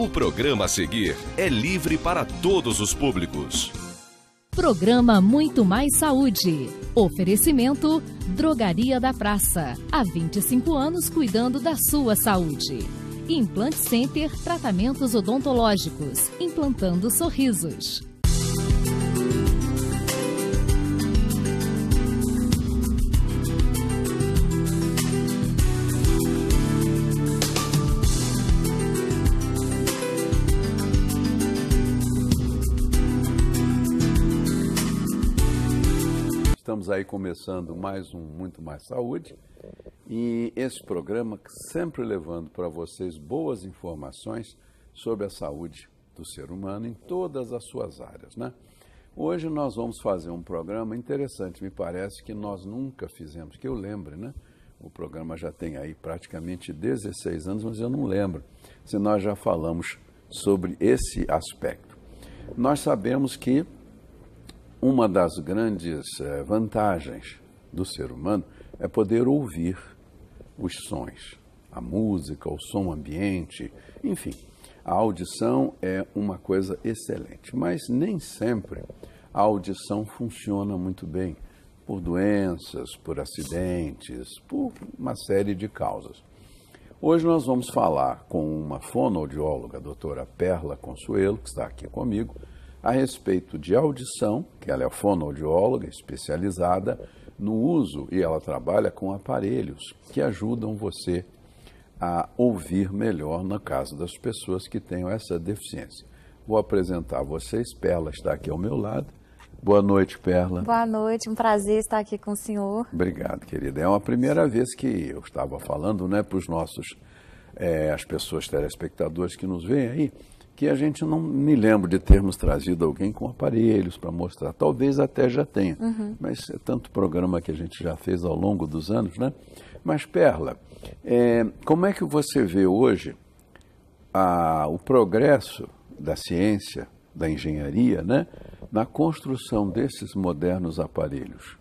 O programa a seguir é livre para todos os públicos. Programa Muito Mais Saúde. Oferecimento Drogaria da Praça. Há 25 anos cuidando da sua saúde. Implant Center Tratamentos Odontológicos. Implantando sorrisos. Estamos aí começando mais um Muito Mais Saúde e esse programa sempre levando para vocês boas informações sobre a saúde do ser humano em todas as suas áreas, né? Hoje nós vamos fazer um programa interessante, me parece que nós nunca fizemos, que eu lembre, né? O programa já tem aí praticamente 16 anos, mas eu não lembro se nós já falamos sobre esse aspecto. Nós sabemos que uma das grandes eh, vantagens do ser humano é poder ouvir os sons, a música, o som ambiente, enfim. A audição é uma coisa excelente, mas nem sempre a audição funciona muito bem por doenças, por acidentes, por uma série de causas. Hoje nós vamos falar com uma fonoaudióloga, a doutora Perla Consuelo, que está aqui comigo, a respeito de audição, que ela é fonoaudióloga especializada no uso e ela trabalha com aparelhos que ajudam você a ouvir melhor no caso das pessoas que tenham essa deficiência. Vou apresentar a vocês, Perla está aqui ao meu lado. Boa noite, Perla. Boa noite, um prazer estar aqui com o senhor. Obrigado, querida. É uma primeira vez que eu estava falando né, para os nossos, é, as pessoas telespectadoras que nos veem aí, que a gente não me lembro de termos trazido alguém com aparelhos para mostrar. Talvez até já tenha, uhum. mas é tanto programa que a gente já fez ao longo dos anos, né? Mas, Perla, é, como é que você vê hoje a, o progresso da ciência, da engenharia, né, na construção desses modernos aparelhos?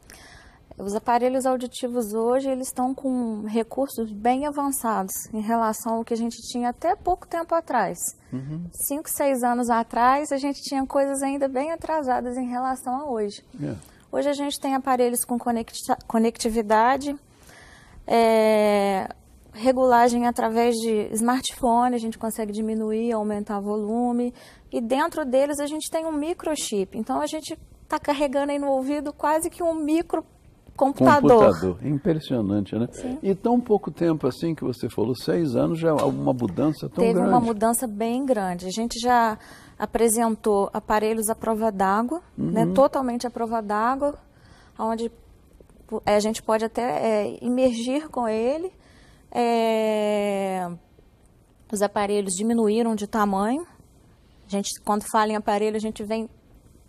Os aparelhos auditivos hoje eles estão com recursos bem avançados em relação ao que a gente tinha até pouco tempo atrás. Uhum. Cinco, seis anos atrás, a gente tinha coisas ainda bem atrasadas em relação a hoje. Yeah. É. Hoje a gente tem aparelhos com conecti conectividade, é, regulagem através de smartphone, a gente consegue diminuir, aumentar volume, e dentro deles a gente tem um microchip. Então a gente está carregando aí no ouvido quase que um micro computador. computador. Impressionante, né? Sim. E tão pouco tempo assim que você falou, seis anos, já é uma mudança tão Teve grande. Teve uma mudança bem grande. A gente já apresentou aparelhos à prova d'água, né? uhum. né, totalmente à prova d'água, onde é, a gente pode até é, imergir com ele. É, os aparelhos diminuíram de tamanho. A gente, quando fala em aparelho, a gente vem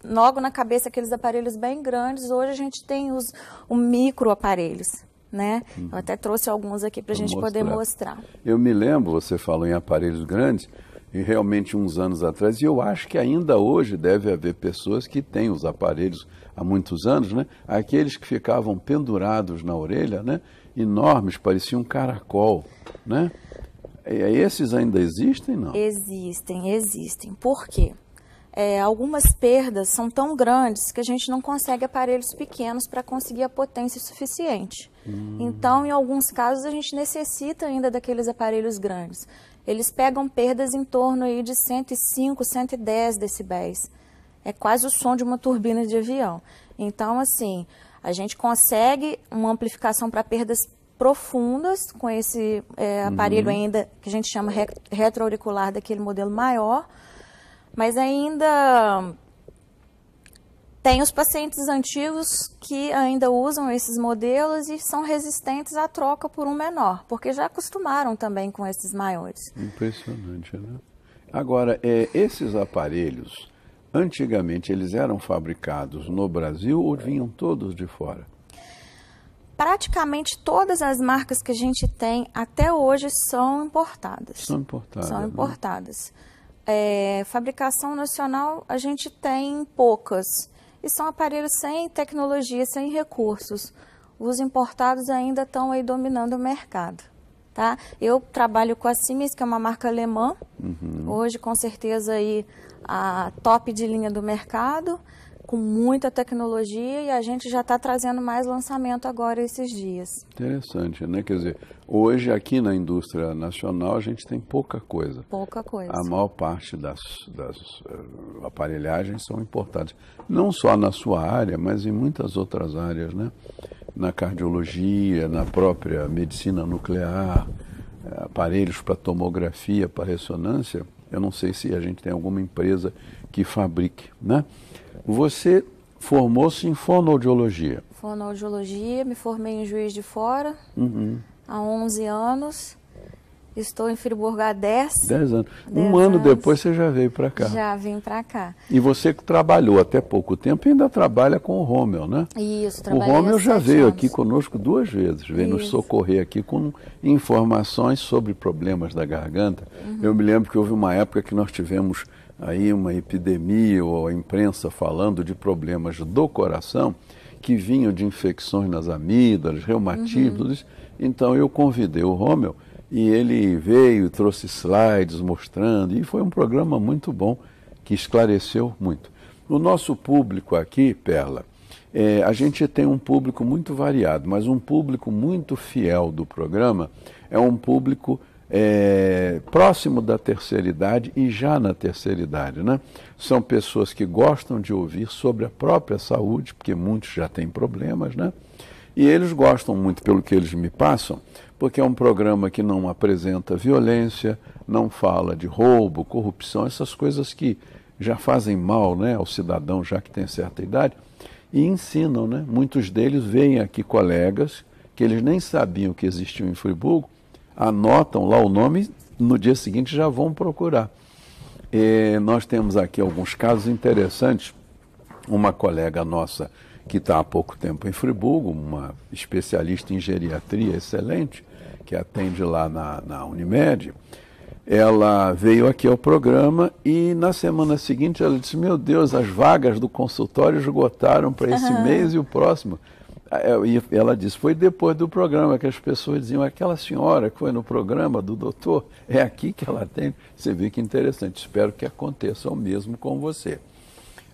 logo na cabeça aqueles aparelhos bem grandes. Hoje a gente tem os, micro aparelhos. Né? Uhum. Eu até trouxe alguns aqui para a gente mostrar. poder mostrar. Eu me lembro, você falou em aparelhos grandes, e realmente uns anos atrás, e eu acho que ainda hoje deve haver pessoas que têm os aparelhos há muitos anos, né? Aqueles que ficavam pendurados na orelha, né? Enormes, pareciam um caracol, né? E esses ainda existem, não? Existem, existem. Por quê? é, algumas perdas são tão grandes que a gente não consegue aparelhos pequenos para conseguir a potência suficiente. Hum. Então, em alguns casos, a gente necessita ainda daqueles aparelhos grandes. Eles pegam perdas em torno aí de 105, 110 decibéis. É quase o som de uma turbina de avião. Então, assim, a gente consegue uma amplificação para perdas profundas com esse é, aparelho uhum. ainda que a gente chama re retroauricular daquele modelo maior mas ainda tem os pacientes antigos que ainda usam esses modelos e são resistentes à troca por um menor, porque já acostumaram também com esses maiores. Impressionante, né? Agora, é, esses aparelhos, antigamente eles eram fabricados no Brasil ou vinham todos de fora? praticamente todas as marcas que a gente tem até hoje são importadas. São importadas. São né? importadas. Né? É, fabricação nacional a gente tem poucas e são aparelhos sem tecnologia, sem recursos. Os importados ainda estão aí dominando o mercado. Tá? Eu trabalho com a Siemens, que é uma marca alemã, uhum. hoje com certeza aí a top de linha do mercado com muita tecnologia e a gente já está trazendo mais lançamento agora esses dias. Interessante, né? Quer dizer, hoje aqui na indústria nacional a gente tem pouca coisa. Pouca coisa. A maior parte das, das uh, aparelhagens são importadas. Não só na sua área, mas em muitas outras áreas, né? Na cardiologia, na própria medicina nuclear, eh, aparelhos para tomografia, para ressonância eu não sei se a gente tem alguma empresa que fabrique, né? Você formou-se em fonoaudiologia. Fonoaudiologia, me formei em Juiz de Fora uhum. há 11 anos. Estou em Friburgo há 10, 10 anos. um ano depois você já veio para cá. Já vim para cá. E você que trabalhou até pouco tempo ainda trabalha com o Rômel, né? Isso, O Rômel já veio anos. aqui conosco duas vezes, veio Isso. nos socorrer aqui com informações sobre problemas da garganta. Uhum. Eu me lembro que houve uma época que nós tivemos aí uma epidemia ou a imprensa falando de problemas do coração que vinham de infecções nas amígdalas, reumatismos. Uhum. Então eu convidei o Rômel. E ele veio, trouxe slides mostrando, e foi um programa muito bom, que esclareceu muito. O nosso público aqui, Perla, é, a gente tem um público muito variado, mas um público muito fiel do programa é um público é, próximo da terceira idade e já na terceira idade. Né? São pessoas que gostam de ouvir sobre a própria saúde, porque muitos já têm problemas, né? e eles gostam muito, pelo que eles me passam, porque é um programa que não apresenta violência, não fala de roubo, corrupção, essas coisas que já fazem mal né, ao cidadão, já que tem certa idade, e ensinam. Né? Muitos deles veem aqui colegas que eles nem sabiam que existiam em Friburgo, anotam lá o nome e no dia seguinte já vão procurar. E nós temos aqui alguns casos interessantes. Uma colega nossa que está há pouco tempo em Friburgo, uma especialista em geriatria excelente, que atende lá na, na Unimed, ela veio aqui ao programa e na semana seguinte ela disse: Meu Deus, as vagas do consultório esgotaram para esse uhum. mês e o próximo. Ah, é, e ela disse: Foi depois do programa que as pessoas diziam: Aquela senhora que foi no programa do doutor, é aqui que ela tem. Você viu que interessante. Espero que aconteça o mesmo com você.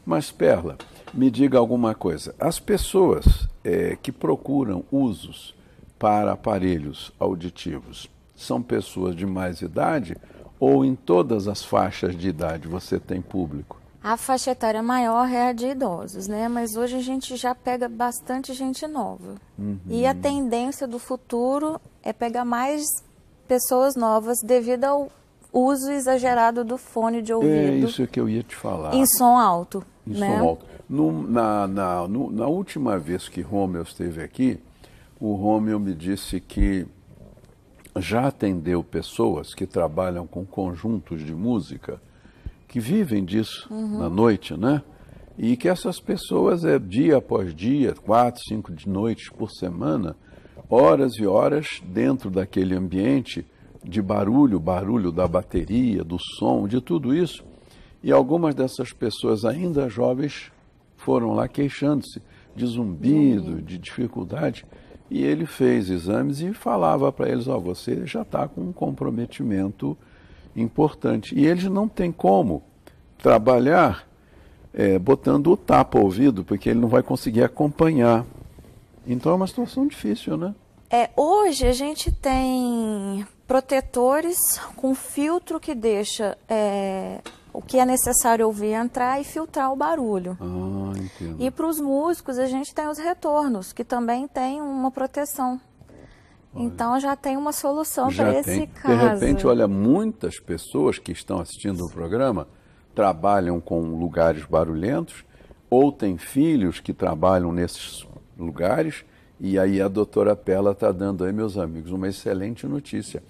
Mas, Perla, me diga alguma coisa. As pessoas é, que procuram usos para aparelhos auditivos são pessoas de mais idade ou em todas as faixas de idade você tem público? A faixa etária maior é a de idosos, né? Mas hoje a gente já pega bastante gente nova. Uhum. E a tendência do futuro é pegar mais pessoas novas devido ao uso exagerado do fone de é ouvido. É isso que eu ia te falar. Em som alto. Em né? som alto. No, na, na, no, na última vez que Romeu esteve aqui, o Romeu me disse que já atendeu pessoas que trabalham com conjuntos de música que vivem disso uhum. na noite, né? E que essas pessoas é dia após dia, quatro, cinco de noites por semana, horas e horas dentro daquele ambiente de barulho, barulho da bateria, do som, de tudo isso. E algumas dessas pessoas ainda jovens foram lá queixando-se de zumbido, de dificuldade. E ele fez exames e falava para eles: Ó, oh, você já está com um comprometimento importante. E eles não têm como trabalhar é, botando o tapa ao ouvido, porque ele não vai conseguir acompanhar. Então é uma situação difícil, né? É, hoje a gente tem protetores com filtro que deixa é, o que é necessário ouvir é entrar e filtrar o barulho. Ah, entendo. E para os músicos, a gente tem os retornos, que também tem uma proteção. Então já tem uma solução para esse caso. De repente, olha, muitas pessoas que estão assistindo o programa trabalham com lugares barulhentos ou têm filhos que trabalham nesses lugares. E aí a doutora Pela está dando aí, meus amigos, uma excelente notícia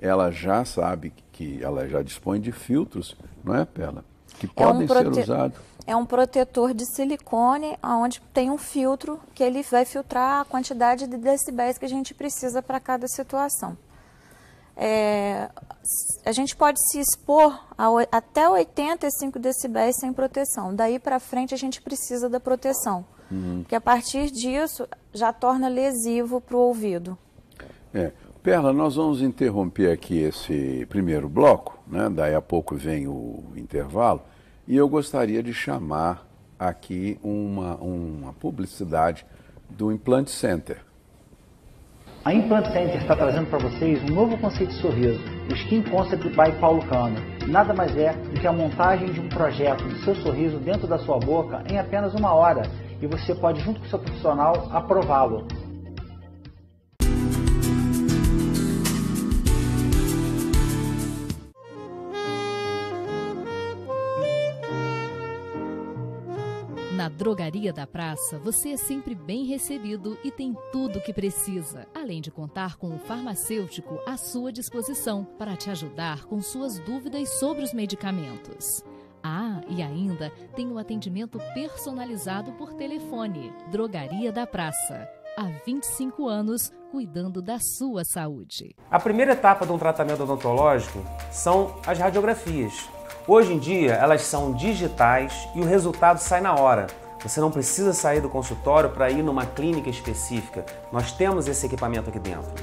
ela já sabe que ela já dispõe de filtros, não é, Pela? Que é podem um prote... ser usados. É um protetor de silicone onde tem um filtro que ele vai filtrar a quantidade de decibéis que a gente precisa para cada situação. É, a gente pode se expor a, até 85 decibéis sem proteção. Daí para frente a gente precisa da proteção, uhum. porque a partir disso já torna lesivo para o ouvido. É, Perla, nós vamos interromper aqui esse primeiro bloco, né? daí a pouco vem o intervalo, e eu gostaria de chamar aqui uma, uma publicidade do Implant Center. A Implant Center está trazendo para vocês um novo conceito de sorriso, o Skin Concept by Paulo Cano. Nada mais é do que a montagem de um projeto do seu sorriso dentro da sua boca em apenas uma hora, e você pode, junto com o seu profissional, aprová-lo. Na Drogaria da Praça, você é sempre bem recebido e tem tudo o que precisa, além de contar com um farmacêutico à sua disposição para te ajudar com suas dúvidas sobre os medicamentos. Ah, e ainda tem um atendimento personalizado por telefone. Drogaria da Praça. Há 25 anos cuidando da sua saúde. A primeira etapa de um tratamento odontológico são as radiografias. Hoje em dia, elas são digitais e o resultado sai na hora. Você não precisa sair do consultório para ir numa clínica específica. Nós temos esse equipamento aqui dentro.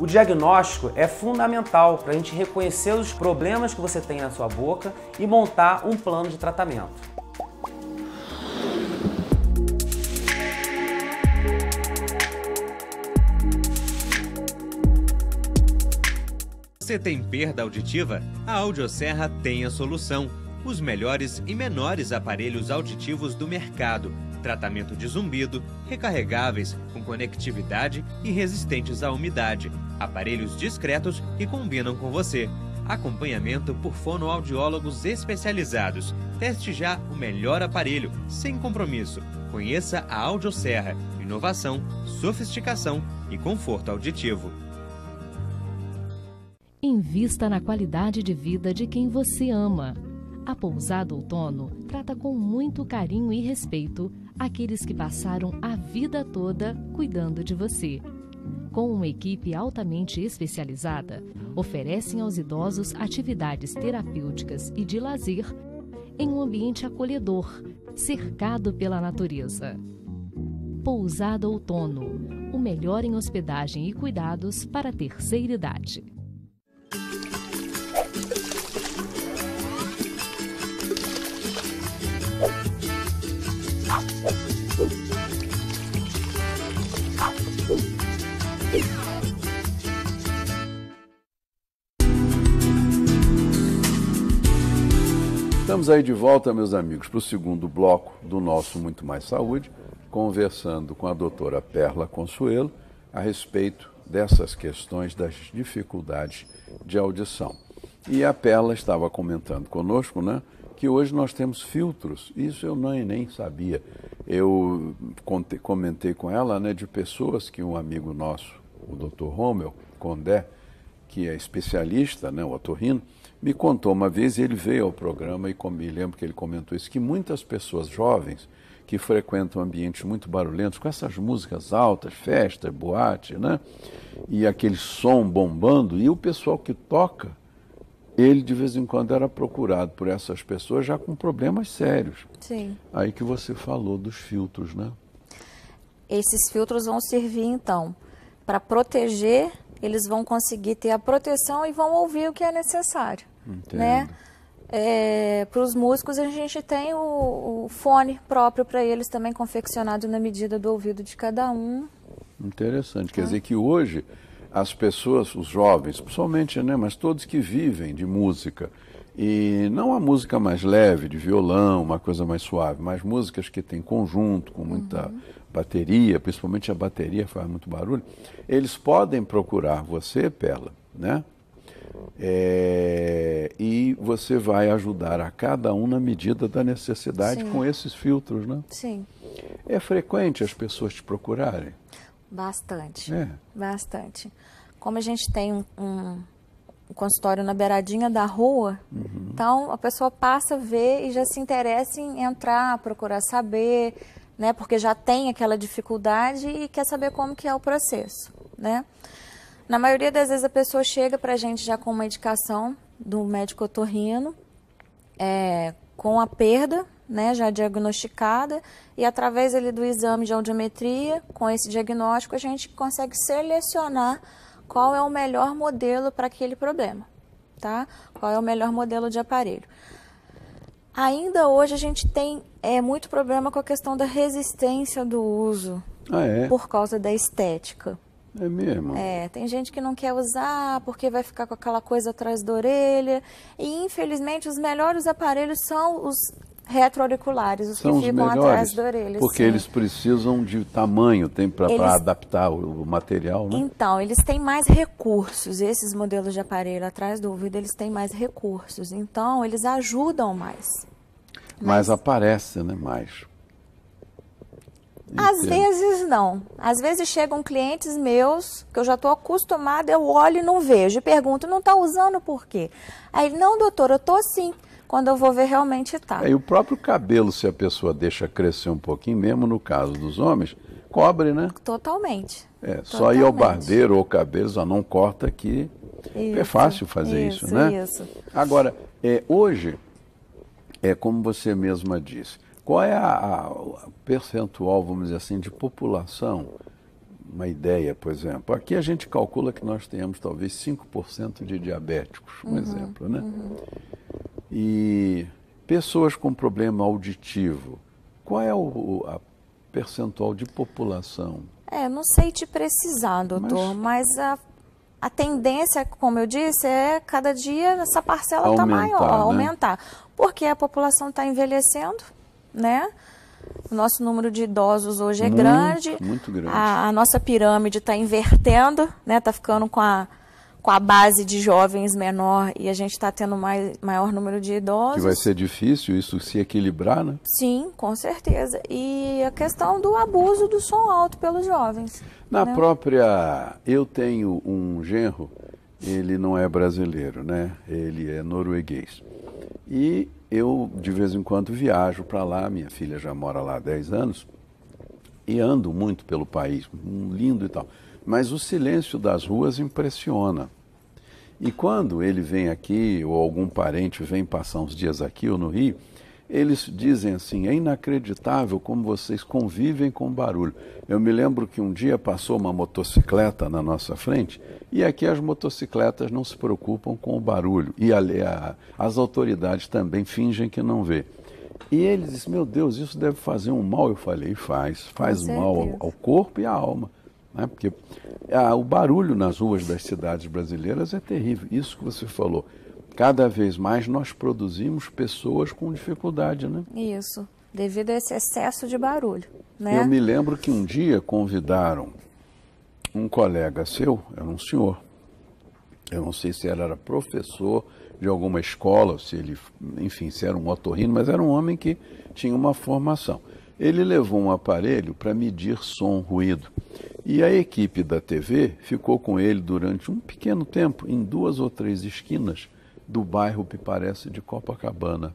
O diagnóstico é fundamental para a gente reconhecer os problemas que você tem na sua boca e montar um plano de tratamento. Você tem perda auditiva, a Audioserra tem a solução. Os melhores e menores aparelhos auditivos do mercado, tratamento de zumbido, recarregáveis, com conectividade e resistentes à umidade, aparelhos discretos que combinam com você. Acompanhamento por fonoaudiólogos especializados. Teste já o melhor aparelho, sem compromisso. Conheça a Audioserra, inovação, sofisticação e conforto auditivo. Invista na qualidade de vida de quem você ama. A Pousada Outono trata com muito carinho e respeito aqueles que passaram a vida toda cuidando de você. Com uma equipe altamente especializada, oferecem aos idosos atividades terapêuticas e de lazer em um ambiente acolhedor, cercado pela natureza. Pousada Outono o melhor em hospedagem e cuidados para a terceira idade. Estamos aí de volta, meus amigos, para o segundo bloco do nosso Muito Mais Saúde, conversando com a doutora Perla Consuelo a respeito dessas questões das dificuldades de audição. E a Perla estava comentando conosco, né? Que hoje nós temos filtros, isso eu nem, nem sabia. Eu comentei com ela né, de pessoas que um amigo nosso, o Dr. Rommel Condé, que é especialista, né, o otorrino, me contou uma vez, ele veio ao programa e como, me lembro que ele comentou isso, que muitas pessoas jovens que frequentam ambientes muito barulhentos, com essas músicas altas, festa, boate, né? E aquele som bombando, e o pessoal que toca, ele de vez em quando era procurado por essas pessoas já com problemas sérios. Sim. Aí que você falou dos filtros, né? Esses filtros vão servir então para proteger, eles vão conseguir ter a proteção e vão ouvir o que é necessário. Entendo. né? É, para os músicos a gente tem o, o fone próprio para eles também confeccionado na medida do ouvido de cada um. Interessante, quer né? dizer que hoje as pessoas, os jovens, principalmente, né, mas todos que vivem de música e não a música mais leve de violão, uma coisa mais suave, mas músicas que tem conjunto com muita uhum. bateria, principalmente a bateria faz muito barulho, eles podem procurar você, Pela, né? É, e você vai ajudar a cada um na medida da necessidade Sim. com esses filtros, né? Sim. É frequente as pessoas te procurarem? Bastante. É. Bastante. Como a gente tem um, um consultório na beiradinha da rua, uhum. então a pessoa passa, a ver e já se interessa em entrar, procurar saber, né? Porque já tem aquela dificuldade e quer saber como que é o processo, né? Na maioria das vezes a pessoa chega para a gente já com uma indicação do médico otorrino, é, com a perda né, já diagnosticada, e através ali, do exame de audiometria, com esse diagnóstico, a gente consegue selecionar qual é o melhor modelo para aquele problema, tá? Qual é o melhor modelo de aparelho. Ainda hoje a gente tem é, muito problema com a questão da resistência do uso ah, é? por causa da estética. É mesmo? É, tem gente que não quer usar porque vai ficar com aquela coisa atrás da orelha. E infelizmente os melhores aparelhos são os retroauriculares, os são que ficam os atrás da orelha. Porque sim. eles precisam de tamanho, tem para eles... adaptar o, o material, né? Então, eles têm mais recursos. Esses modelos de aparelho atrás do ouvido, eles têm mais recursos. Então, eles ajudam mais. Mas, Mas aparece, né, mais. Às vezes não. Às vezes chegam clientes meus que eu já estou acostumada, eu olho e não vejo. E pergunto, não está usando por quê? Aí não, doutor, eu estou sim. Quando eu vou ver, realmente está. É, e o próprio cabelo, se a pessoa deixa crescer um pouquinho, mesmo no caso dos homens, cobre, né? Totalmente. É, Totalmente. só ir ao barbeiro ou cabelo, não corta aqui. É isso, é fácil fazer isso, isso né? Isso. Agora, é, hoje, é como você mesma disse, qual é o percentual, vamos dizer assim, de população? Uma ideia, por exemplo. Aqui a gente calcula que nós tenhamos talvez 5% de diabéticos, um uhum, exemplo, né? Uhum. E pessoas com problema auditivo, qual é o a percentual de população? É, não sei te precisar, doutor, mas, mas a, a tendência, como eu disse, é cada dia essa parcela está maior, né? aumentar. Porque a população está envelhecendo, né? O nosso número de idosos hoje é muito, grande. Muito grande. A, a nossa pirâmide está invertendo, né? Está ficando com a, com a base de jovens menor e a gente está tendo mais, maior número de idosos. Que vai ser difícil isso se equilibrar, né? Sim, com certeza. E a questão do abuso do som alto pelos jovens. Na né? própria. Eu tenho um genro, ele não é brasileiro, né? Ele é norueguês. E eu de vez em quando viajo para lá, minha filha já mora lá há 10 anos, e ando muito pelo país, lindo e tal. Mas o silêncio das ruas impressiona. E quando ele vem aqui, ou algum parente vem passar uns dias aqui ou no Rio, eles dizem assim: é inacreditável como vocês convivem com barulho. Eu me lembro que um dia passou uma motocicleta na nossa frente e aqui as motocicletas não se preocupam com o barulho e a, a, as autoridades também fingem que não vê. E eles disse: meu Deus, isso deve fazer um mal. Eu falei: faz, faz mal ao, ao corpo e à alma. Né? Porque ah, o barulho nas ruas das cidades brasileiras é terrível. Isso que você falou cada vez mais nós produzimos pessoas com dificuldade, né? Isso, devido a esse excesso de barulho, né? Eu me lembro que um dia convidaram um colega seu, era um senhor, eu não sei se ele era professor de alguma escola, se ele, enfim, se era um otorrino, mas era um homem que tinha uma formação. Ele levou um aparelho para medir som, ruído. E a equipe da TV ficou com ele durante um pequeno tempo, em duas ou três esquinas, do bairro que parece de Copacabana.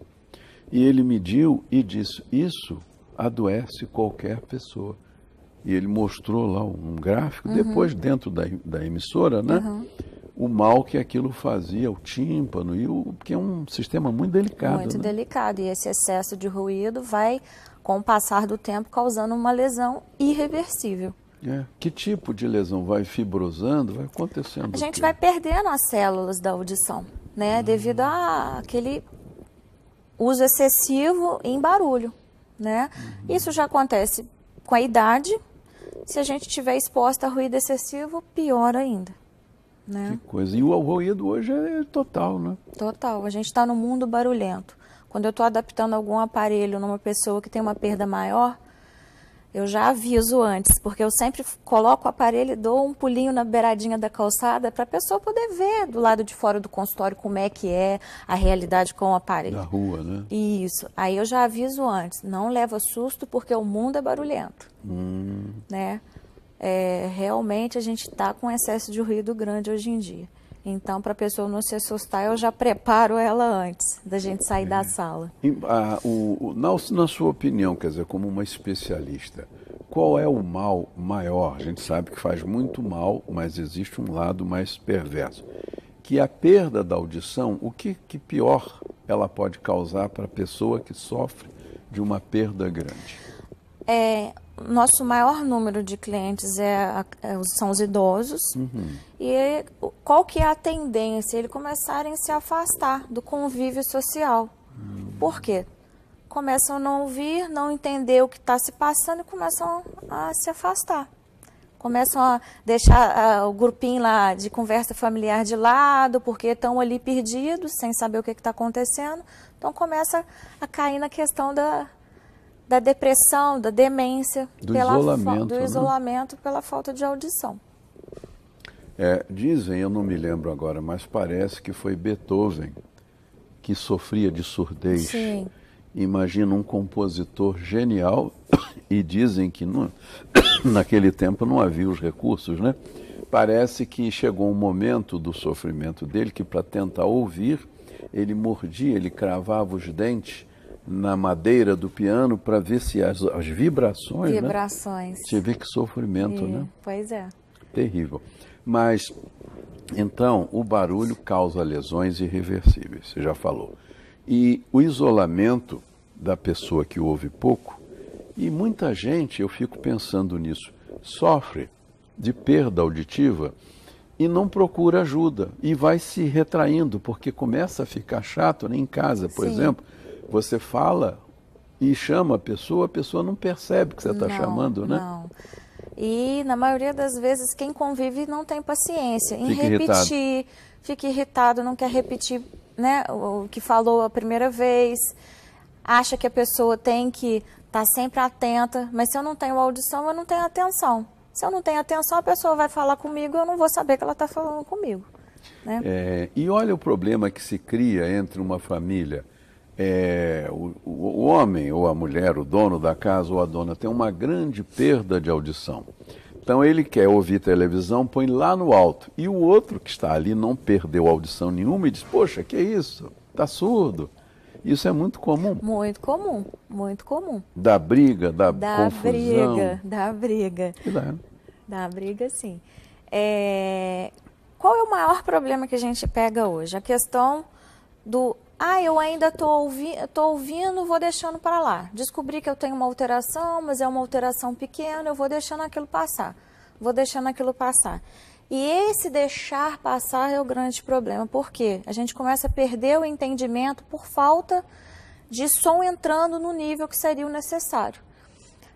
E ele mediu e disse: Isso adoece qualquer pessoa. E ele mostrou lá um gráfico, uhum. depois dentro da, da emissora, né? Uhum. O mal que aquilo fazia o tímpano, e o, porque é um sistema muito delicado. Muito né? delicado, e esse excesso de ruído vai, com o passar do tempo, causando uma lesão irreversível. É. Que tipo de lesão vai fibrosando, vai acontecendo? A gente vai perdendo as células da audição né, devido a aquele uso excessivo em barulho, né? Uhum. Isso já acontece com a idade. Se a gente tiver exposta a ruído excessivo, pior ainda. Né? Que coisa. E o ruído hoje é total, né? Total. A gente está no mundo barulhento. Quando eu estou adaptando algum aparelho numa pessoa que tem uma perda maior, eu já aviso antes, porque eu sempre coloco o aparelho e dou um pulinho na beiradinha da calçada para a pessoa poder ver do lado de fora do consultório como é que é a realidade com o aparelho. Na rua, né? Isso. Aí eu já aviso antes. Não leva susto, porque o mundo é barulhento. Hum. Né? É, realmente a gente está com excesso de ruído grande hoje em dia. Então, para a pessoa não se assustar, eu já preparo ela antes da gente sair é. da sala. Ah, o, o, na, na, sua opinião, quer dizer, como uma especialista, qual é o mal maior? A gente sabe que faz muito mal, mas existe um lado mais perverso. Que é a perda da audição, o que, que pior ela pode causar para a pessoa que sofre de uma perda grande? É, nosso maior número de clientes é, é são os idosos. Uhum. E qual que é a tendência? Eles começarem a se afastar do convívio social. Uhum. Por quê? Começam a não ouvir, não entender o que está se passando e começam a se afastar. Começam a deixar uh, o grupinho lá de conversa familiar de lado, porque estão ali perdidos, sem saber o que está acontecendo. Então começa a cair na questão da, da depressão, da demência, do, pela isolamento, do né? isolamento pela falta de audição. É, dizem, eu não me lembro agora, mas parece que foi Beethoven que sofria de surdez. Sim. Imagina um compositor genial e dizem que naquele tempo não havia os recursos, né? Parece que chegou um momento do sofrimento dele que para tentar ouvir, ele mordia, ele cravava os dentes na madeira do piano para ver se as, as vibrações. Né? Vibrações. Né? Você vê que sofrimento, e, é, né? Pois é. Terrível. Mas, então, o barulho causa lesões irreversíveis, você já falou. E o isolamento da pessoa que ouve pouco, e muita gente, eu fico pensando nisso, sofre de perda auditiva e não procura ajuda e vai se retraindo porque começa a ficar chato né? em casa, por Sim. exemplo. Você fala e chama a pessoa, a pessoa não percebe que você está chamando, né? Não. E na maioria das vezes quem convive não tem paciência em fica repetir, irritado. fica irritado, não quer repetir, né, o que falou a primeira vez. Acha que a pessoa tem que estar tá sempre atenta, mas se eu não tenho audição, eu não tenho atenção. Se eu não tenho atenção, a pessoa vai falar comigo, eu não vou saber que ela está falando comigo. Né? É, e olha o problema que se cria entre uma família é, o, o homem ou a mulher, o dono da casa ou a dona, tem uma grande perda de audição. Então ele quer ouvir televisão, põe lá no alto. E o outro que está ali não perdeu audição nenhuma e diz: Poxa, que é isso? Está surdo. Isso é muito comum. Muito comum, muito comum. Da briga, da, da confusão. briga, da briga. Dá. Da briga, sim. É... Qual é o maior problema que a gente pega hoje? A questão do ah, eu ainda estou ouvi ouvindo, vou deixando para lá. Descobri que eu tenho uma alteração, mas é uma alteração pequena, eu vou deixando aquilo passar. Vou deixando aquilo passar. E esse deixar passar é o grande problema, porque a gente começa a perder o entendimento por falta de som entrando no nível que seria o necessário.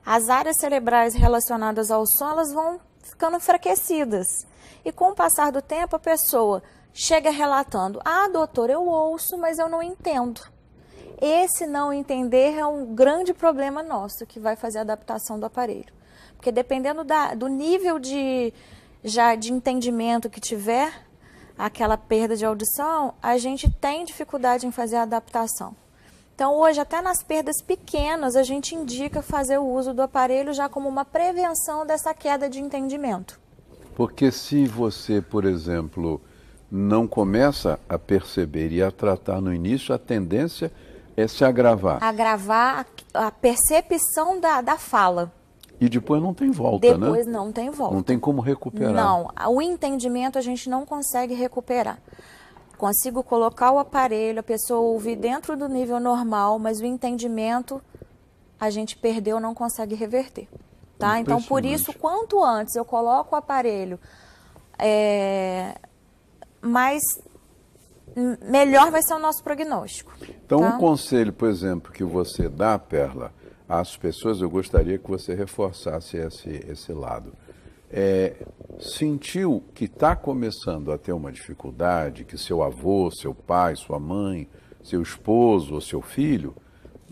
As áreas cerebrais relacionadas ao som, elas vão ficando enfraquecidas. E com o passar do tempo, a pessoa chega relatando: Ah, doutor, eu ouço, mas eu não entendo. Esse não entender é um grande problema nosso que vai fazer a adaptação do aparelho. Porque dependendo da, do nível de, já de entendimento que tiver, aquela perda de audição, a gente tem dificuldade em fazer a adaptação. Então, hoje, até nas perdas pequenas, a gente indica fazer o uso do aparelho já como uma prevenção dessa queda de entendimento. Porque se você, por exemplo, não começa a perceber e a tratar no início, a tendência é se agravar. Agravar a percepção da, da fala. E depois não tem volta, depois né? Depois não tem volta. Não tem como recuperar. Não, o entendimento a gente não consegue recuperar. Consigo colocar o aparelho, a pessoa ouvir dentro do nível normal, mas o entendimento a gente perdeu, não consegue reverter. Tá? Então, por isso, quanto antes eu coloco o aparelho é, mais melhor vai ser o nosso prognóstico. Então, tá? um conselho, por exemplo, que você dá, Perla, às pessoas, eu gostaria que você reforçasse esse, esse lado. É, sentiu que está começando a ter uma dificuldade, que seu avô, seu pai, sua mãe, seu esposo ou seu filho,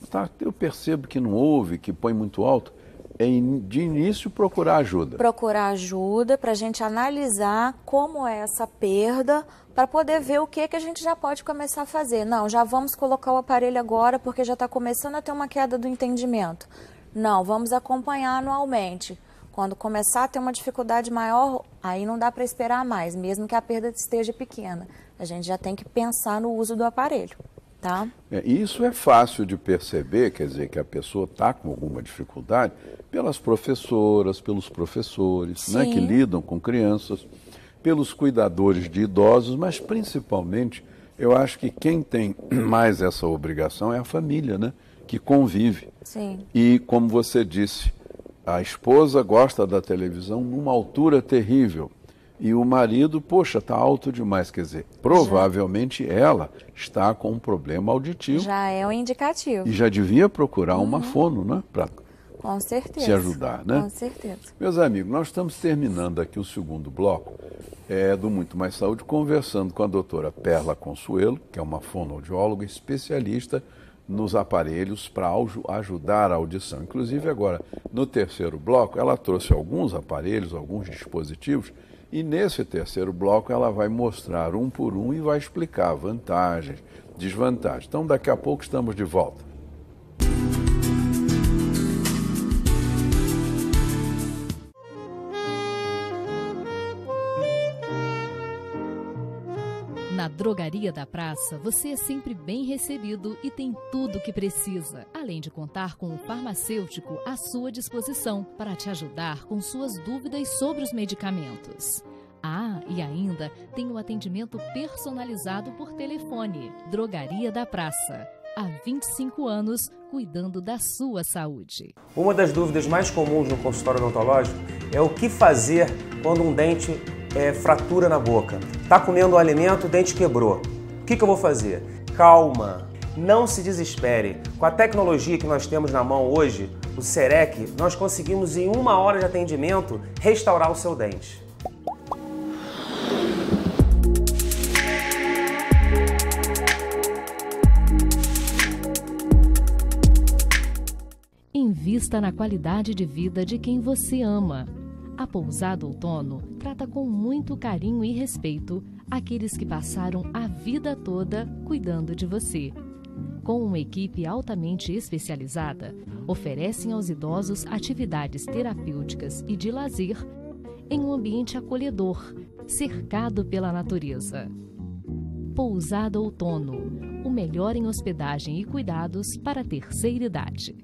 tá, eu percebo que não ouve, que põe muito alto. É de início procurar ajuda. Procurar ajuda para a gente analisar como é essa perda, para poder ver o que que a gente já pode começar a fazer. Não, já vamos colocar o aparelho agora porque já está começando a ter uma queda do entendimento. Não, vamos acompanhar anualmente. Quando começar a ter uma dificuldade maior, aí não dá para esperar mais, mesmo que a perda esteja pequena. A gente já tem que pensar no uso do aparelho. Tá. É, isso é fácil de perceber, quer dizer, que a pessoa está com alguma dificuldade, pelas professoras, pelos professores, né, que lidam com crianças, pelos cuidadores de idosos, mas principalmente eu acho que quem tem mais essa obrigação é a família, né, que convive. Sim. E como você disse, a esposa gosta da televisão numa altura terrível. E o marido, poxa, está alto demais. Quer dizer, provavelmente já. ela está com um problema auditivo. Já é um indicativo. E já devia procurar uhum. uma fono, né? Para com certeza. Se ajudar, né? Com certeza. Meus amigos, nós estamos terminando aqui o segundo bloco é, do Muito Mais Saúde, conversando com a doutora Perla Consuelo, que é uma fonoaudióloga especialista nos aparelhos para ajudar a audição. Inclusive, agora, no terceiro bloco, ela trouxe alguns aparelhos, alguns dispositivos, e nesse terceiro bloco ela vai mostrar um por um e vai explicar vantagens, desvantagens. Então, daqui a pouco estamos de volta. Drogaria da Praça, você é sempre bem recebido e tem tudo o que precisa, além de contar com o farmacêutico à sua disposição para te ajudar com suas dúvidas sobre os medicamentos. Ah, e ainda tem o atendimento personalizado por telefone. Drogaria da Praça. Há 25 anos cuidando da sua saúde. Uma das dúvidas mais comuns no consultório odontológico é o que fazer quando um dente é, fratura na boca. Tá comendo um alimento, o dente quebrou. O que, que eu vou fazer? Calma, não se desespere. Com a tecnologia que nós temos na mão hoje, o Serec, nós conseguimos em uma hora de atendimento restaurar o seu dente. Invista na qualidade de vida de quem você ama. A Pousada Outono trata com muito carinho e respeito aqueles que passaram a vida toda cuidando de você. Com uma equipe altamente especializada, oferecem aos idosos atividades terapêuticas e de lazer em um ambiente acolhedor, cercado pela natureza. Pousada Outono o melhor em hospedagem e cuidados para a terceira idade.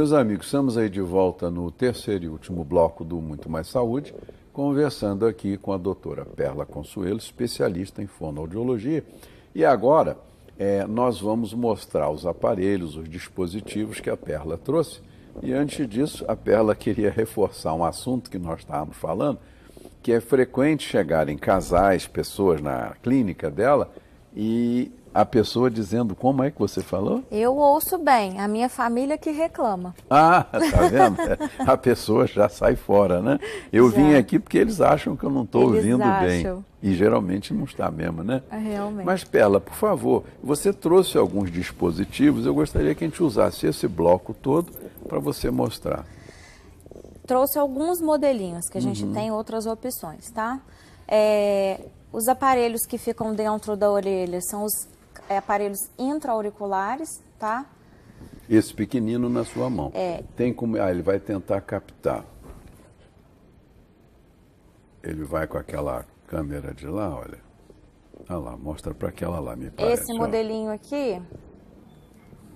Meus amigos, estamos aí de volta no terceiro e último bloco do Muito Mais Saúde, conversando aqui com a doutora Perla Consuelo, especialista em fonoaudiologia. E agora é, nós vamos mostrar os aparelhos, os dispositivos que a Perla trouxe. E antes disso, a Perla queria reforçar um assunto que nós estávamos falando, que é frequente chegarem casais, pessoas na clínica dela, e a pessoa dizendo como é que você falou? Eu ouço bem, a minha família que reclama. Ah, tá vendo? a pessoa já sai fora, né? Eu já. vim aqui porque eles acham que eu não estou ouvindo acham. bem. E geralmente não está mesmo, né? É, realmente. Mas, Pela, por favor, você trouxe alguns dispositivos, eu gostaria que a gente usasse esse bloco todo para você mostrar. Trouxe alguns modelinhos que a gente uhum. tem outras opções, tá? É, os aparelhos que ficam dentro da orelha são os é, aparelhos intraauriculares, tá? Esse pequenino na sua mão. É. Tem como. Ah, ele vai tentar captar. Ele vai com aquela câmera de lá, olha. Olha ah lá, mostra para aquela lá, me parece. Esse modelinho ó. aqui,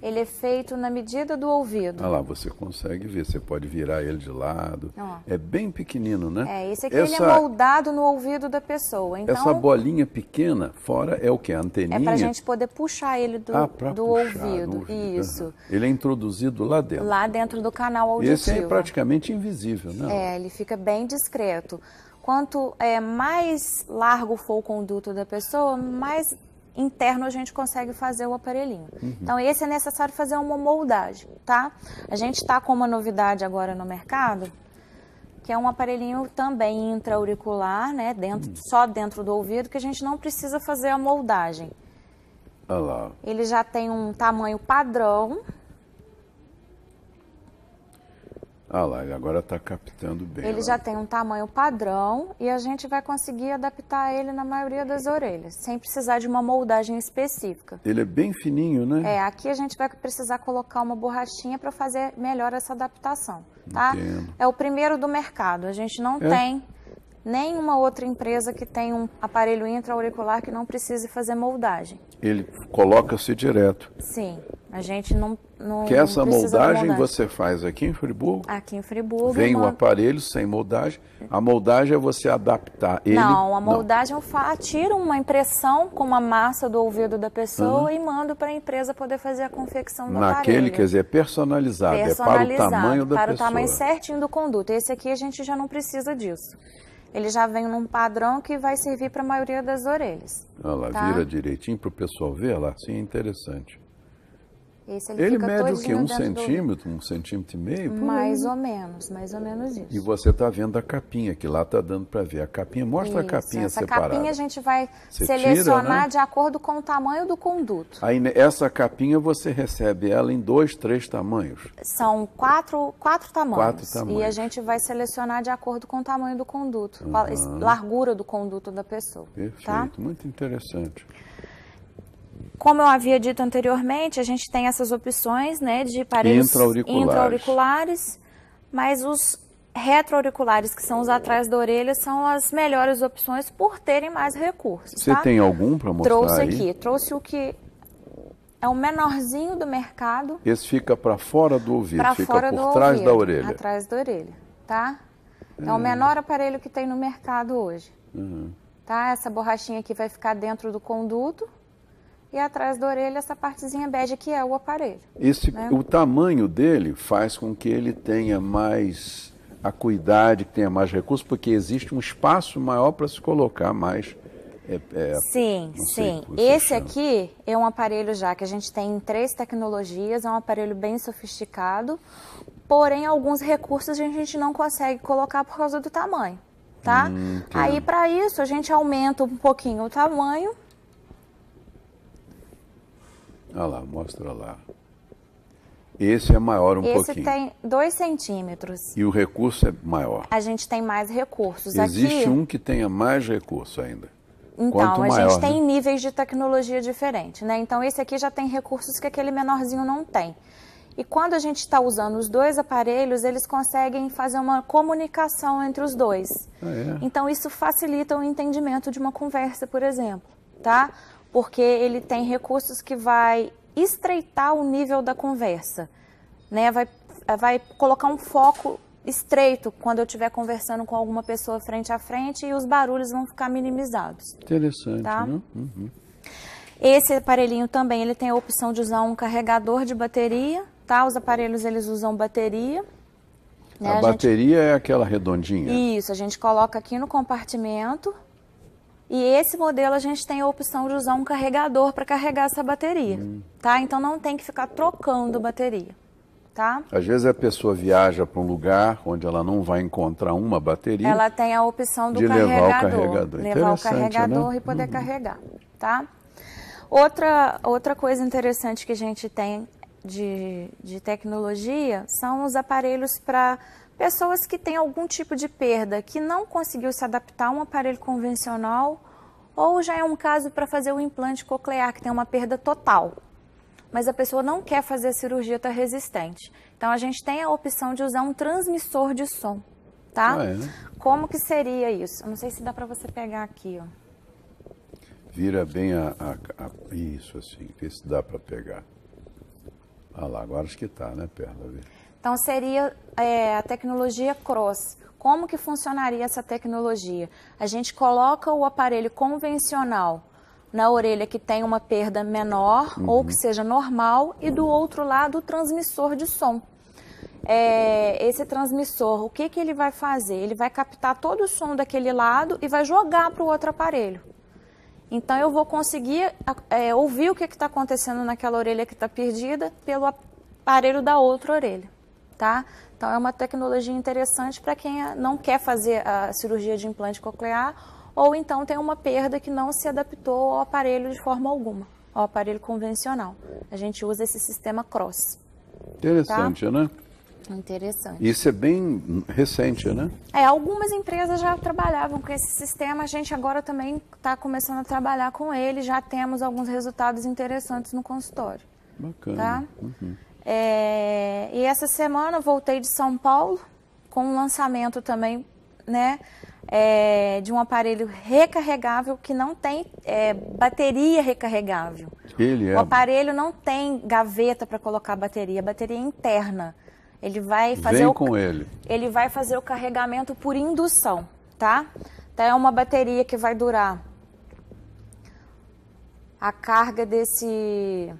ele é feito na medida do ouvido. Olha ah lá, você consegue ver, você pode virar ele de lado. É bem pequenino, né? É, esse aqui Essa... ele é moldado no ouvido da pessoa. Então, Essa bolinha pequena, fora é o que? A anteninha? É para a gente poder puxar ele do, ah, do puxar, ouvido. ouvido. Isso. Ele é introduzido lá dentro. Lá dentro do canal auditivo. Esse é praticamente invisível, né? É, ele fica bem discreto quanto é, mais largo for o conduto da pessoa, mais interno a gente consegue fazer o aparelhinho. Uhum. Então, esse é necessário fazer uma moldagem, tá? A gente está com uma novidade agora no mercado, que é um aparelhinho também intraauricular, né? Dentro, uhum. Só dentro do ouvido, que a gente não precisa fazer a moldagem. Olá. Ele já tem um tamanho padrão, Ah lá, ele agora está captando bem. Ele lá. já tem um tamanho padrão e a gente vai conseguir adaptar ele na maioria das orelhas, sem precisar de uma moldagem específica. Ele é bem fininho, né? É, aqui a gente vai precisar colocar uma borrachinha para fazer melhor essa adaptação, tá? Entendo. É o primeiro do mercado, a gente não é? tem nenhuma outra empresa que tenha um aparelho intraauricular que não precise fazer moldagem. Ele coloca-se direto. Sim, a gente não não, que essa moldagem, moldagem, você faz aqui em Friburgo? Aqui em Friburgo. Vem o aparelho sem moldagem. A moldagem é você adaptar ele. Não, a moldagem não. eu fa... tiro uma impressão com uma massa do ouvido da pessoa uhum. e mando para a empresa poder fazer a confecção do Naquele, aparelho. Naquele, quer dizer, personalizado, é personalizado, é para o tamanho da para pessoa. Para o tamanho certinho do conduto. Esse aqui a gente já não precisa disso ele já vem num padrão que vai servir para a maioria das orelhas. Olha lá, tá? vira direitinho para o pessoal ver lá, sim, interessante. Esse ele, ele mede o quê? Um centímetro, do... um centímetro e meio? Mais ou menos, mais ou menos isso. E você está vendo a capinha, que lá está dando para ver. A capinha, mostra isso, a capinha essa separada. Essa capinha a gente vai você selecionar tira, né? de acordo com o tamanho do conduto. Aí essa capinha você recebe ela em dois, três tamanhos? São quatro, quatro tamanhos. Quatro tamanhos. E a gente vai selecionar de acordo com o tamanho do conduto, uhum. largura do conduto da pessoa. Tá? Perfeito, tá? muito interessante. Como eu havia dito anteriormente, a gente tem essas opções né, de aparelhos intra auriculares, mas os retroauriculares, que são os atrás da orelha, são as melhores opções por terem mais recursos. Você tá? tem algum para mostrar? Trouxe aí? aqui, trouxe o que é o menorzinho do mercado. Esse fica para fora do ouvido, pra fica fora por do trás ouvido, da orelha. Atrás da orelha, tá? É, é o menor aparelho que tem no mercado hoje. Uhum. Tá? Essa borrachinha aqui vai ficar dentro do conduto e atrás da orelha essa partezinha bege que é o aparelho. Esse, né? O tamanho dele faz com que ele tenha mais acuidade, que tenha mais recursos, porque existe um espaço maior para se colocar mais. É, é, sim, sim. Esse chama. aqui é um aparelho já que a gente tem em três tecnologias, é um aparelho bem sofisticado, porém alguns recursos a gente não consegue colocar por causa do tamanho, tá? Hum, Aí para isso a gente aumenta um pouquinho o tamanho Olha lá, mostra lá. Esse é maior um Esse pouquinho. Esse tem dois centímetros. E o recurso é maior. A gente tem mais recursos. Existe Aqui... um que tenha mais recurso ainda. Então, a gente tem né? níveis de tecnologia diferente, né? Então, esse aqui já tem recursos que aquele menorzinho não tem. E quando a gente está usando os dois aparelhos, eles conseguem fazer uma comunicação entre os dois. Ah, é. Então, isso facilita o entendimento de uma conversa, por exemplo, tá? porque ele tem recursos que vai estreitar o nível da conversa, né? Vai, vai colocar um foco estreito quando eu estiver conversando com alguma pessoa frente a frente e os barulhos vão ficar minimizados. Interessante, tá? né? Uhum. Esse aparelhinho também, ele tem a opção de usar um carregador de bateria, tá? Os aparelhos, eles usam bateria. Né? A, a, bateria gente... é aquela redondinha? Isso, a gente coloca aqui no compartimento, e esse modelo a gente tem a opção de usar um carregador para carregar essa bateria, hum. tá? Então não tem que ficar trocando bateria, tá? Às vezes a pessoa viaja para um lugar onde ela não vai encontrar uma bateria. Ela tem a opção do de carregador, levar o né? carregador, levar o carregador né? e poder uhum. carregar, tá? Outra outra coisa interessante que a gente tem de, de tecnologia são os aparelhos para pessoas que têm algum tipo de perda, que não conseguiu se adaptar a um aparelho convencional, ou já é um caso para fazer o implante coclear, que tem uma perda total, mas a pessoa não quer fazer a cirurgia, está resistente. Então a gente tem a opção de usar um transmissor de som, tá? Ah, é, né? Como que seria isso? Eu não sei se dá para você pegar aqui, ó. Vira bem a, a, a isso assim, vê se dá para pegar. Ah lá, agora acho que tá, né, Perla? Então seria é, a tecnologia cross. Como que funcionaria essa tecnologia? A gente coloca o aparelho convencional na orelha que tem uma perda menor uhum. ou que seja normal e do outro lado o transmissor de som. É, esse transmissor, o que, que ele vai fazer? Ele vai captar todo o som daquele lado e vai jogar para o outro aparelho. Então eu vou conseguir é, ouvir o que está acontecendo naquela orelha que está perdida pelo aparelho da outra orelha tá? Então é uma tecnologia interessante para quem ah, não quer fazer a cirurgia de implante coclear ou então tem uma perda que não se adaptou ao aparelho de forma alguma, ao aparelho convencional. A gente usa esse sistema cross. Tá? Interessante, tá? né? Interessante. Isso é bem recente, né? É, algumas empresas já trabalhavam com esse sistema, a gente agora também está começando a trabalhar com ele, já temos alguns resultados interessantes no consultório. Bacana. Tá? Uhum. É, e essa semana voltei de São Paulo com um lançamento também, né? É, de um aparelho recarregável que não tem é, bateria recarregável. Ele é... O aparelho não tem gaveta para colocar bateria, é bateria interna. Ele vai fazer Vem o, com ele. Ele vai fazer o carregamento por indução, tá? Então é uma bateria que vai durar a carga desse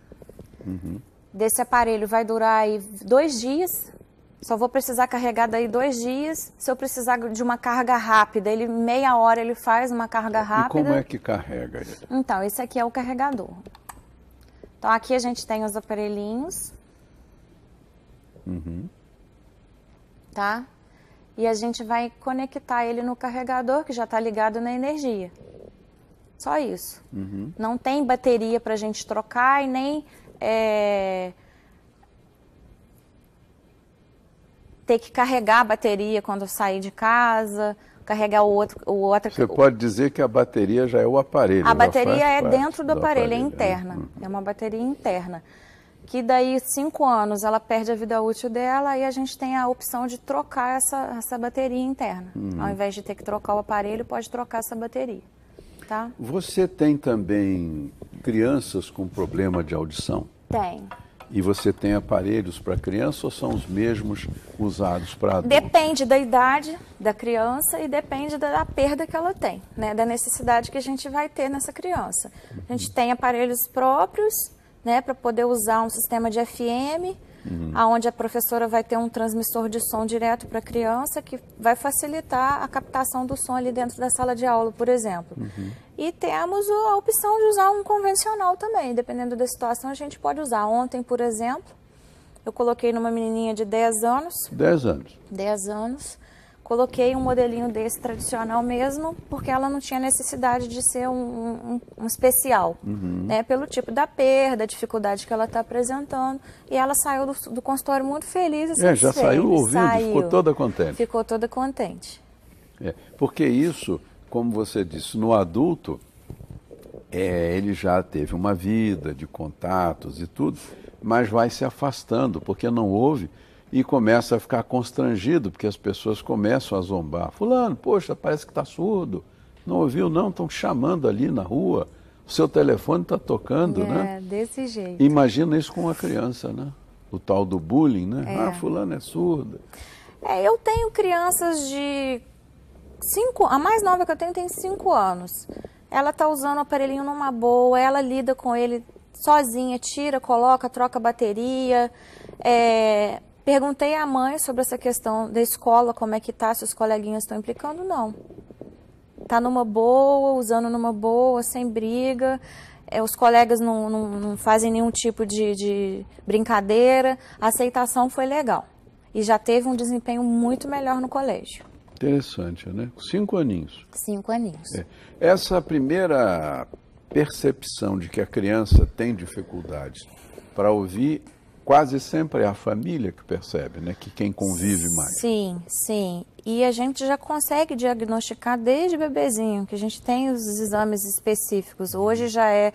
uhum desse aparelho vai durar aí dois dias. Só vou precisar carregar daí dois dias. Se eu precisar de uma carga rápida, ele meia hora ele faz uma carga rápida. E como é que carrega ele? Então, esse aqui é o carregador. Então, aqui a gente tem os aparelhinhos. Uhum. Tá? E a gente vai conectar ele no carregador, que já está ligado na energia. Só isso. Uhum. Não tem bateria para a gente trocar e nem é, ter que carregar a bateria quando sair de casa, carregar o outro, o outro. Você pode dizer que a bateria já é o aparelho. A bateria é dentro do, aparelho, aparelho, é né? interna, hum. é uma bateria interna. Que daí cinco anos ela perde a vida útil dela e a gente tem a opção de trocar essa, essa bateria interna. Hum. Ao invés de ter que trocar o aparelho, pode trocar essa bateria. Tá? Você tem também crianças com problema de audição? Tem. E você tem aparelhos para criança ou são os mesmos usados para adulto? Depende da idade da criança e depende da perda que ela tem, né? da necessidade que a gente vai ter nessa criança. A gente tem aparelhos próprios né, para poder usar um sistema de FM, uhum. onde a professora vai ter um transmissor de som direto para a criança, que vai facilitar a captação do som ali dentro da sala de aula, por exemplo. Uhum. E temos a opção de usar um convencional também, dependendo da situação, a gente pode usar. Ontem, por exemplo, eu coloquei numa menininha de 10 anos. 10 anos. 10 anos. Coloquei um modelinho desse tradicional mesmo, porque ela não tinha necessidade de ser um, um, um especial, uhum. né? Pelo tipo da perda, dificuldade que ela está apresentando. E ela saiu do, do consultório muito feliz assim é, já saiu ouvindo, saiu, ficou toda contente. Ficou toda contente. É, porque isso como você disse, no adulto, é, ele já teve uma vida de contatos e tudo, mas vai se afastando porque não houve e começa a ficar constrangido porque as pessoas começam a zombar. Fulano, poxa, parece que está surdo. Não ouviu, não? Estão chamando ali na rua. O seu telefone está tocando, é, né? É, desse jeito. Imagina isso com uma criança, né? O tal do bullying, né? É. Ah, fulano é surdo É, eu tenho crianças de Cinco, a mais nova que eu tenho tem 5 anos. Ela tá usando o aparelhinho numa boa, ela lida com ele sozinha, tira, coloca, troca bateria. É, perguntei à mãe sobre essa questão da escola, como é que tá, se os coleguinhas estão implicando, não. Tá numa boa, usando numa boa, sem briga. É, os colegas não, não, não, fazem nenhum tipo de, de brincadeira. A aceitação foi legal. E já teve um desempenho muito melhor no colégio. Interessante, né? Cinco aninhos. Cinco aninhos. É. Essa primeira percepção de que a criança tem dificuldades para ouvir quase sempre é a família que percebe, né? Que quem convive mais. Sim, sim. E a gente já consegue diagnosticar desde bebezinho, que a gente tem os exames específicos. Hoje já é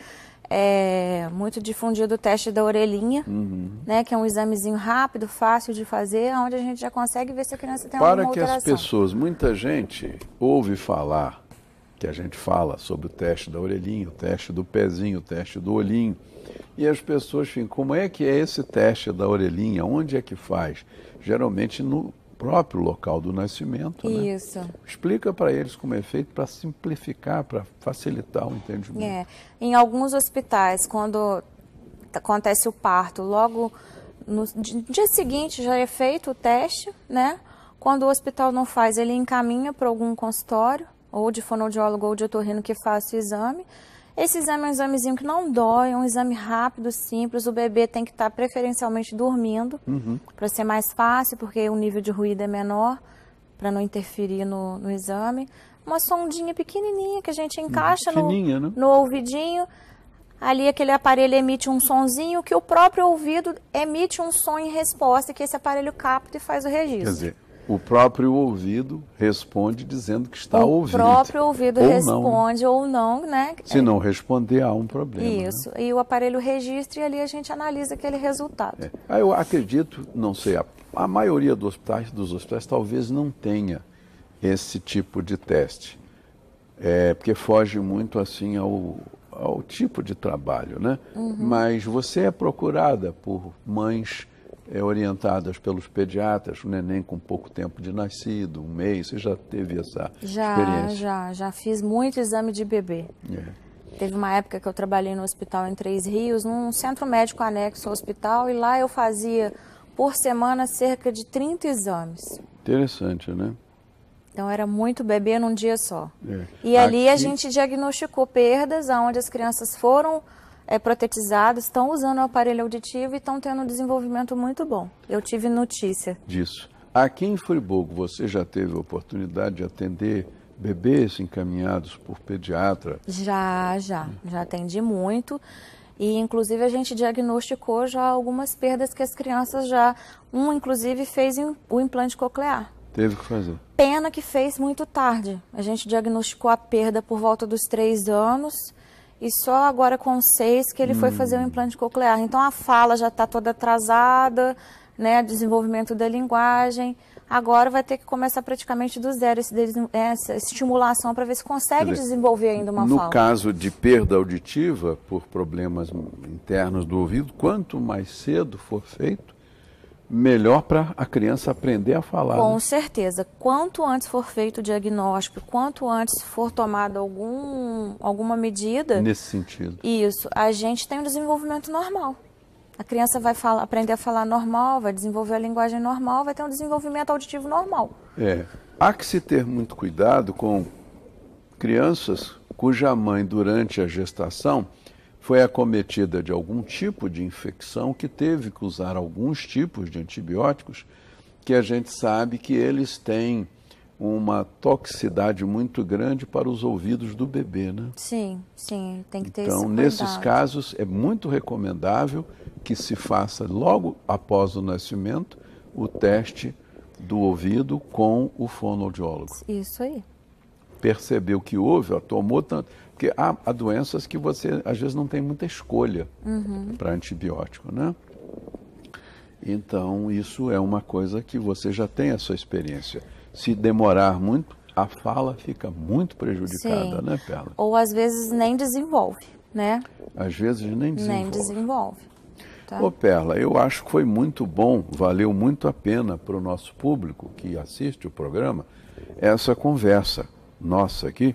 é muito difundido o teste da orelhinha, uhum. né, que é um examezinho rápido, fácil de fazer, onde a gente já consegue ver se a criança tem Para alguma alteração. Para que as pessoas, muita gente ouve falar que a gente fala sobre o teste da orelhinha, o teste do pezinho, o teste do olhinho, e as pessoas ficam, como é que é esse teste da orelhinha? Onde é que faz? Geralmente no próprio local do nascimento. Né? Isso. Né? Explica para eles como é feito para simplificar, para facilitar o entendimento. É. Em alguns hospitais, quando acontece o parto, logo no dia seguinte já é feito o teste, né? Quando o hospital não faz, ele encaminha para algum consultório, ou de fonoaudiólogo ou de otorrino que faça o exame. Esse exame é um examezinho que não dói, é um exame rápido, simples. O bebê tem que estar preferencialmente dormindo, uhum. para ser mais fácil, porque o nível de ruído é menor, para não interferir no, no, exame. Uma sondinha pequenininha que a gente encaixa no, né? no ouvidinho. Ali aquele aparelho emite um sonzinho que o próprio ouvido emite um som em resposta que esse aparelho capta e faz o registro. Quer dizer, o próprio ouvido responde dizendo que está o ouvindo. O próprio ouvido ou né? responde não. ou não, né? Se não responder, há um problema. Né? Isso. Né? E o aparelho registra e ali a gente analisa aquele resultado. É. Ah, eu acredito, não sei, a, a maioria dos hospitais, dos hospitais talvez não tenha esse tipo de teste. É, porque foge muito assim ao, ao tipo de trabalho, né? Uhum. Mas você é procurada por mães é, orientadas pelos pediatras, o neném com pouco tempo de nascido, um mês, você já teve essa já, experiência? Já, já fiz muito exame de bebê. É. Teve uma época que eu trabalhei no hospital em Três Rios, num centro médico anexo ao hospital, e lá eu fazia por semana cerca de 30 exames. Interessante, né? Então era muito bebê num dia só. É. E ali Aqui... a gente diagnosticou perdas, aonde as crianças foram é, protetizados, estão usando o aparelho auditivo e estão tendo um desenvolvimento muito bom. Eu tive notícia. Disso. Aqui em Friburgo, você já teve a oportunidade de atender bebês encaminhados por pediatra? Já, já. Já atendi muito. E, inclusive, a gente diagnosticou já algumas perdas que as crianças já. Um, inclusive, fez o implante coclear. Teve que fazer. Pena que fez muito tarde. A gente diagnosticou a perda por volta dos três anos e só agora com seis que ele hum. foi fazer o hum. implante coclear. Então a fala já está toda atrasada, né? Desenvolvimento da linguagem. Agora vai ter que começar praticamente do zero esse, essa estimulação para ver se consegue dizer, desenvolver ainda uma no fala. No caso de perda auditiva por problemas internos do ouvido, quanto mais cedo for feito, melhor para a criança aprender a falar. Com né? certeza. Quanto antes for feito o diagnóstico, quanto antes for tomada algum, alguma medida. Nesse sentido. Isso. A gente tem um desenvolvimento normal. A criança vai falar, aprender a falar normal, vai desenvolver a linguagem normal, vai ter um desenvolvimento auditivo normal. É. Há que se ter muito cuidado com crianças cuja mãe, durante a gestação, foi acometida de algum tipo de infecção que teve que usar alguns tipos de antibióticos que a gente sabe que eles têm uma toxicidade muito grande para os ouvidos do bebê, né? Sim, sim, tem que ter Então, nesses casos, é muito recomendável que se faça logo após o nascimento o teste do ouvido com o fonoaudiólogo. Isso aí. Percebeu que houve, ó, tomou tanto. Porque há, há, doenças que você, às vezes, não tem muita escolha uhum. para antibiótico, né? Então, isso é uma coisa que você já tem a sua experiência. Se demorar muito, a fala fica muito prejudicada, Sim. né, Perla? Ou às vezes nem desenvolve, né? Às vezes nem desenvolve. Nem desenvolve. Tá. Ô, Perla, eu acho que foi muito bom, valeu muito a pena para o nosso público que assiste o programa essa conversa nossa aqui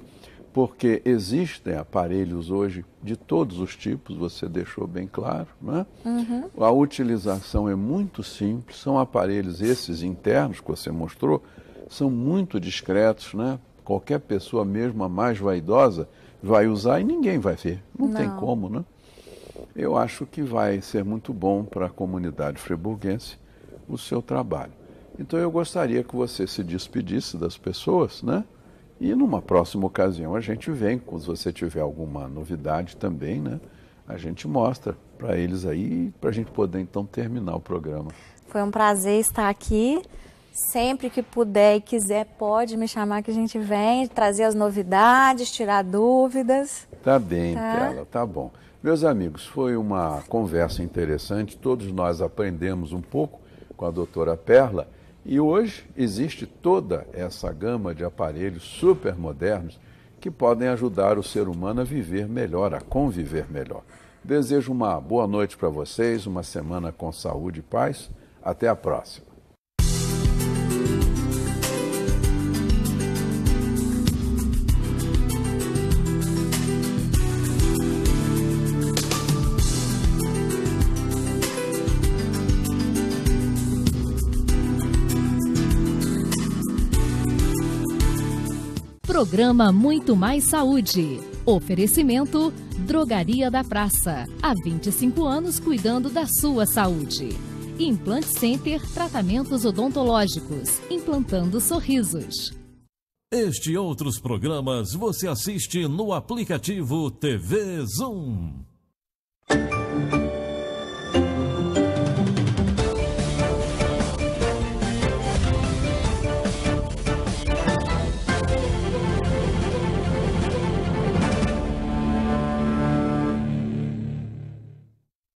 porque existem aparelhos hoje de todos os tipos, você deixou bem claro, né? Uhum. A utilização é muito simples, são aparelhos esses internos que você mostrou, são muito discretos, né? Qualquer pessoa, mesmo a mais vaidosa, vai usar e ninguém vai ver. Não, Não. tem como, né? Eu acho que vai ser muito bom para a comunidade friburguense o seu trabalho. Então eu gostaria que você se despedisse das pessoas, né? E numa próxima ocasião a gente vem, se você tiver alguma novidade também, né? A gente mostra para eles aí, para a gente poder então terminar o programa. Foi um prazer estar aqui. Sempre que puder e quiser, pode me chamar que a gente vem, trazer as novidades, tirar dúvidas. Tá bem, tá? tá bom. Meus amigos, foi uma conversa interessante, todos nós aprendemos um pouco com a doutora Perla. E hoje existe toda essa gama de aparelhos supermodernos que podem ajudar o ser humano a viver melhor, a conviver melhor. Desejo uma boa noite para vocês, uma semana com saúde e paz. Até a próxima. Programa Muito Mais Saúde. Oferecimento Drogaria da Praça. Há 25 anos cuidando da sua saúde. Implant Center Tratamentos Odontológicos. Implantando sorrisos. Este e outros programas você assiste no aplicativo TV Zoom.